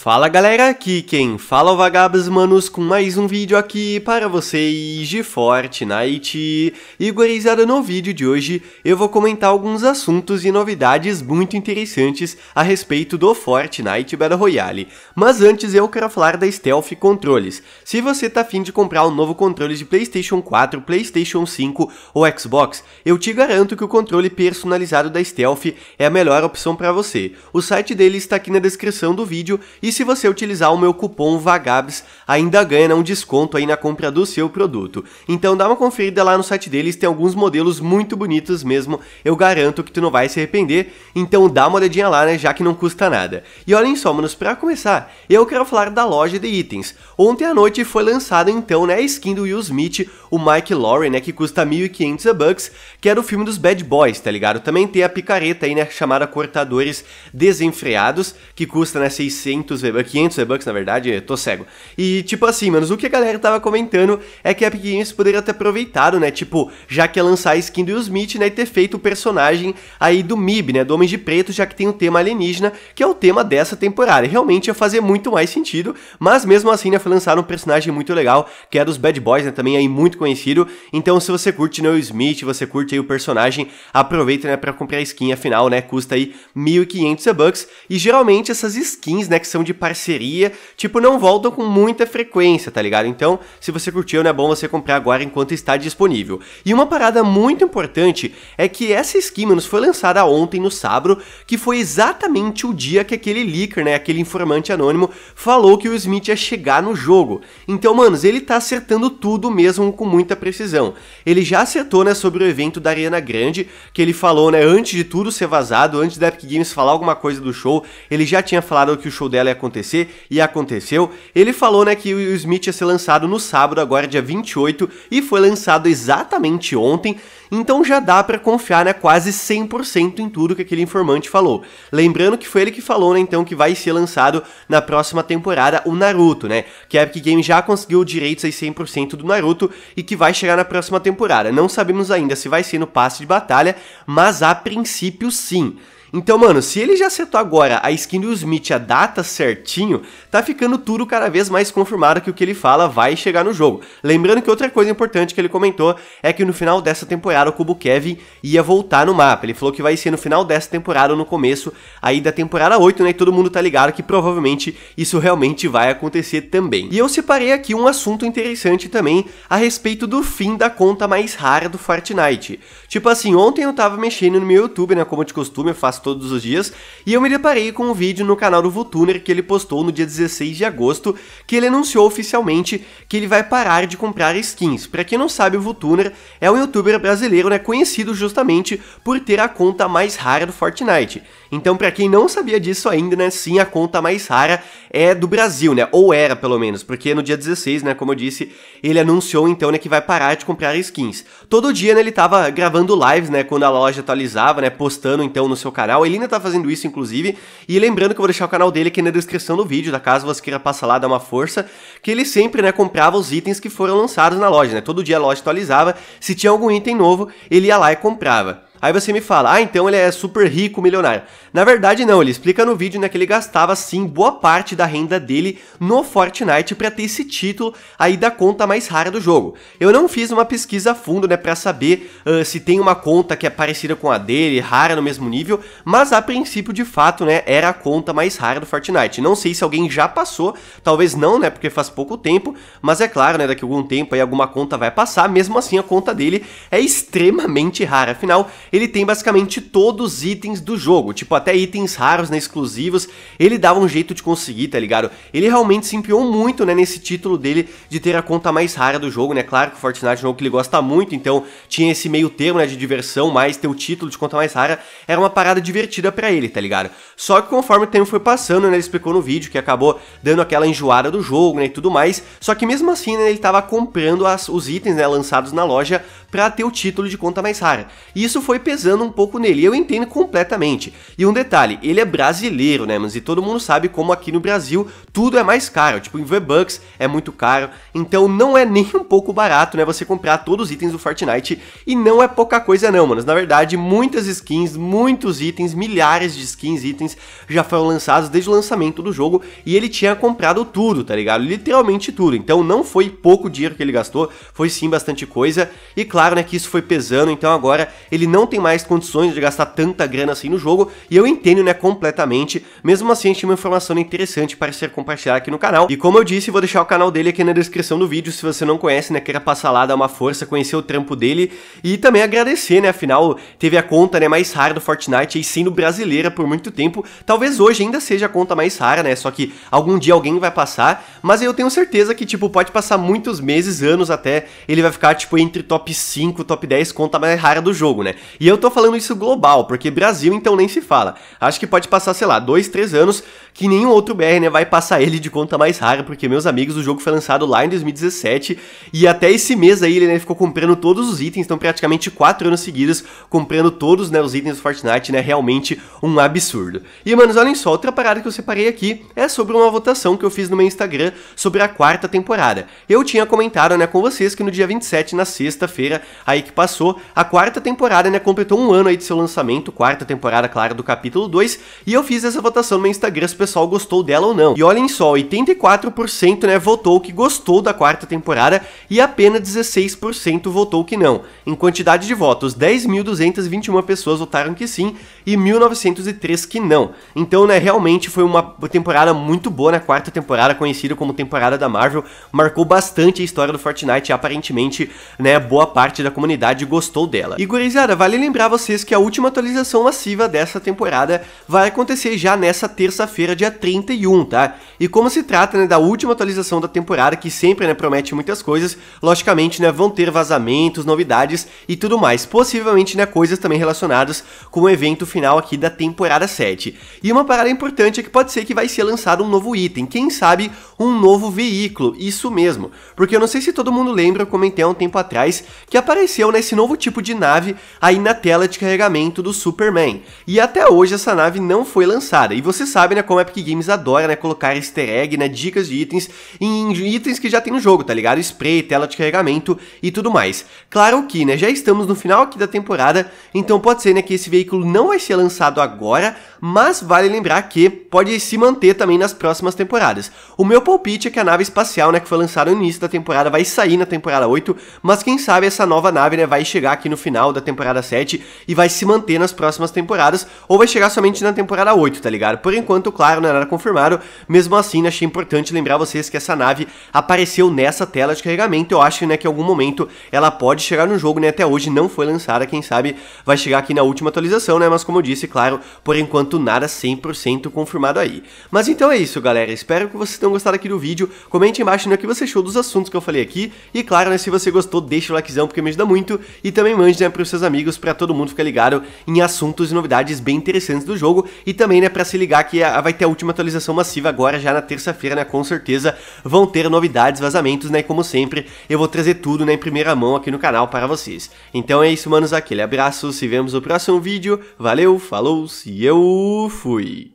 Fala galera, aqui quem fala é o Vagabas Manos com mais um vídeo aqui para vocês de Fortnite. E gurizada, no vídeo de hoje eu vou comentar alguns assuntos e novidades muito interessantes a respeito do Fortnite Battle Royale. Mas antes eu quero falar da Stealth Controles. Se você tá afim de comprar um novo controle de Playstation 4, Playstation 5 ou Xbox, eu te garanto que o controle personalizado da Stealth é a melhor opção para você. O site dele está aqui na descrição do vídeo e e se você utilizar o meu cupom VAGABS, ainda ganha né, um desconto aí na compra do seu produto. Então dá uma conferida lá no site deles, tem alguns modelos muito bonitos mesmo, eu garanto que tu não vai se arrepender, então dá uma olhadinha lá, né, já que não custa nada. E olhem só, manos, pra começar, eu quero falar da loja de itens. Ontem à noite foi lançada então, né, a skin do Will Smith, o Mike Lauren, né, que custa 1.500 bucks, que era é o filme dos Bad Boys, tá ligado? Também tem a picareta aí, né, chamada Cortadores Desenfreados, que custa, né, 600 500 V-Bucks, 500 V-Bucks na verdade, tô cego. E tipo assim, mano, o que a galera tava comentando é que a Epic Games poderia ter aproveitado, né, tipo, já que ia é lançar a skin do Will Smith, né, e ter feito o personagem aí do MIB, né, do Homem de Preto, já que tem o um tema alienígena, que é o tema dessa temporada. E realmente ia fazer muito mais sentido, mas mesmo assim, né, foi lançado um personagem muito legal, que é dos Bad Boys, né, também aí muito conhecido. Então se você curte né, o Smith, você curte aí o personagem, aproveita, né, pra comprar a skin, afinal, né, custa aí 1.500 V-Bucks, e geralmente essas skins, né, que são de parceria, tipo, não voltam com muita frequência, tá ligado? Então, se você curtiu, não é bom você comprar agora enquanto está disponível. E uma parada muito importante é que essa skin, mano, foi lançada ontem no sábado, que foi exatamente o dia que aquele leaker, né, aquele informante anônimo, falou que o Smith ia chegar no jogo. Então, manos, ele tá acertando tudo mesmo com muita precisão. Ele já acertou, né, sobre o evento da Arena Grande, que ele falou, né, antes de tudo ser vazado, antes da Epic Games falar alguma coisa do show, ele já tinha falado que o show dela é acontecer e aconteceu. Ele falou, né, que o Smith ia ser lançado no sábado, agora é dia 28, e foi lançado exatamente ontem. Então já dá para confiar, né, quase 100% em tudo que aquele informante falou. Lembrando que foi ele que falou, né, então que vai ser lançado na próxima temporada o Naruto, né? Que a é Epic Games já conseguiu direitos aí 100% do Naruto e que vai chegar na próxima temporada. Não sabemos ainda se vai ser no passe de batalha, mas a princípio sim. Então, mano, se ele já setou agora a skin do Smith a data certinho, tá ficando tudo cada vez mais confirmado que o que ele fala vai chegar no jogo. Lembrando que outra coisa importante que ele comentou é que no final dessa temporada o Cubo Kevin ia voltar no mapa. Ele falou que vai ser no final dessa temporada ou no começo aí da temporada 8, né? E todo mundo tá ligado que provavelmente isso realmente vai acontecer também. E eu separei aqui um assunto interessante também a respeito do fim da conta mais rara do Fortnite. Tipo assim, ontem eu tava mexendo no meu YouTube, né? Como de costume, eu faço faço todos os dias, e eu me deparei com um vídeo no canal do Vutuner que ele postou no dia 16 de agosto, que ele anunciou oficialmente que ele vai parar de comprar skins. Para quem não sabe, o Vutuner é um youtuber brasileiro, né, conhecido justamente por ter a conta mais rara do Fortnite. Então, para quem não sabia disso ainda, né, sim, a conta mais rara é do Brasil, né? Ou era, pelo menos, porque no dia 16, né, como eu disse, ele anunciou então, né, que vai parar de comprar skins. Todo dia, né, ele tava gravando lives, né, quando a loja atualizava, né, postando então no seu canal canal. ainda está tá fazendo isso, inclusive. E lembrando que eu vou deixar o canal dele aqui na descrição do vídeo, da tá? casa caso você queira passar lá, dar uma força. Que ele sempre, né, comprava os itens que foram lançados na loja, né? Todo dia a loja atualizava. Se tinha algum item novo, ele ia lá e comprava. Aí você me fala, ah, então ele é super rico, milionário. Na verdade, não, ele explica no vídeo né, que ele gastava sim boa parte da renda dele no Fortnite para ter esse título aí da conta mais rara do jogo. Eu não fiz uma pesquisa a fundo né, para saber uh, se tem uma conta que é parecida com a dele, rara no mesmo nível, mas a princípio de fato né, era a conta mais rara do Fortnite. Não sei se alguém já passou, talvez não, né, porque faz pouco tempo, mas é claro, né, daqui a algum tempo aí alguma conta vai passar, mesmo assim a conta dele é extremamente rara, afinal ele tem basicamente todos os itens do jogo, tipo até itens raros, né, exclusivos, ele dava um jeito de conseguir, tá ligado? Ele realmente se empiou muito, né, nesse título dele de ter a conta mais rara do jogo, né? Claro que o Fortnite é um jogo que ele gosta muito, então tinha esse meio termo, né, de diversão, mas ter o título de conta mais rara era uma parada divertida para ele, tá ligado? Só que conforme o tempo foi passando, né, ele explicou no vídeo que acabou dando aquela enjoada do jogo, né, e tudo mais, só que mesmo assim, né, ele tava comprando as, os itens, né, lançados na loja para ter o título de conta mais rara. E isso foi foi pesando um pouco nele, eu entendo completamente. E um detalhe, ele é brasileiro, né, mas e todo mundo sabe como aqui no Brasil tudo é mais caro, tipo em V-Bucks é muito caro, então não é nem um pouco barato, né, você comprar todos os itens do Fortnite e não é pouca coisa não, mano Na verdade, muitas skins, muitos itens, milhares de skins, itens já foram lançados desde o lançamento do jogo e ele tinha comprado tudo, tá ligado? Literalmente tudo. Então não foi pouco dinheiro que ele gastou, foi sim bastante coisa. E claro, né, que isso foi pesando, então agora ele não tem mais condições de gastar tanta grana assim no jogo, e eu entendo, né, completamente. Mesmo assim, tinha uma informação interessante para ser compartilhada aqui no canal. E como eu disse, vou deixar o canal dele aqui na descrição do vídeo, se você não conhece, né, queira passar lá, dar uma força, conhecer o trampo dele e também agradecer, né, afinal, teve a conta, né, mais rara do Fortnite aí sendo brasileira por muito tempo. Talvez hoje ainda seja a conta mais rara, né, só que algum dia alguém vai passar, mas eu tenho certeza que, tipo, pode passar muitos meses, anos até, ele vai ficar, tipo, entre top 5, top 10 conta mais rara do jogo, né? E eu tô falando isso global, porque Brasil então nem se fala. Acho que pode passar, sei lá, dois, três anos que nenhum outro BR né, vai passar ele de conta mais rara, porque, meus amigos, o jogo foi lançado lá em 2017 e até esse mês aí ele né, ficou comprando todos os itens, então praticamente quatro anos seguidos comprando todos né, os itens do Fortnite, né? Realmente um absurdo. E, manos, olhem só, outra parada que eu separei aqui é sobre uma votação que eu fiz no meu Instagram sobre a quarta temporada. Eu tinha comentado né, com vocês que no dia 27, na sexta-feira aí que passou, a quarta temporada né, completou um ano aí de seu lançamento, quarta temporada, claro, do capítulo 2, e eu fiz essa votação no meu Instagram se o pessoal gostou dela ou não. E olhem só, 84% né, votou que gostou da quarta temporada e apenas 16% votou que não. Em quantidade de votos, 10.221 pessoas votaram que sim e 1.903 que não. Então, né, realmente foi uma temporada muito boa na né, quarta temporada, conhecida como temporada da Marvel, marcou bastante a história do Fortnite e aparentemente, né, boa parte da comunidade gostou dela. E gurizada, vale lembrar vocês que a última atualização massiva dessa temporada vai acontecer já nessa terça-feira, dia 31, tá? E como se trata né, da última atualização da temporada, que sempre né, promete muitas coisas, logicamente né, vão ter vazamentos, novidades e tudo mais, possivelmente né, coisas também relacionadas com o evento final aqui da temporada 7. E uma parada importante é que pode ser que vai ser lançado um novo item, quem sabe um novo veículo, isso mesmo, porque eu não sei se todo mundo lembra, eu comentei há um tempo atrás que apareceu nesse né, novo tipo de nave aí na tela de carregamento do Superman. E até hoje essa nave não foi lançada. E você sabe, né, como a Epic Games adora, né, colocar easter egg, né, dicas de itens em itens que já tem no jogo, tá ligado? Spray, tela de carregamento e tudo mais. Claro que, né, já estamos no final aqui da temporada, então pode ser, né, que esse veículo não vai ser lançado agora, mas vale lembrar que pode se manter também nas próximas temporadas. O meu palpite é que a nave espacial, né, que foi lançada no início da temporada vai sair na temporada 8, mas quem sabe essa nova nave, né, vai chegar aqui no final da temporada 7 e vai se manter nas próximas temporadas, ou vai chegar somente na temporada 8, tá ligado? Por enquanto, claro, não é nada confirmado, mesmo assim, achei importante lembrar vocês que essa nave apareceu nessa tela de carregamento, eu acho, né, que em algum momento ela pode chegar no jogo, né, até hoje não foi lançada, quem sabe vai chegar aqui na última atualização, né, mas como eu disse, claro, por enquanto nada 100% confirmado aí. Mas então é isso, galera, espero que vocês tenham gostado aqui do vídeo, comente embaixo né, o que você achou dos assuntos que eu falei aqui, e claro, né, se você gostou, deixa o likezão, porque me ajuda muito, e também mande né, para os seus amigos para todo mundo ficar ligado em assuntos e novidades bem interessantes do jogo e também, né, para se ligar que vai ter a última atualização massiva agora já na terça-feira, né, com certeza vão ter novidades, vazamentos, né, e como sempre, eu vou trazer tudo, né, em primeira mão aqui no canal para vocês. Então é isso, manos, aquele abraço, se vemos no próximo vídeo. Valeu, falou, se eu fui.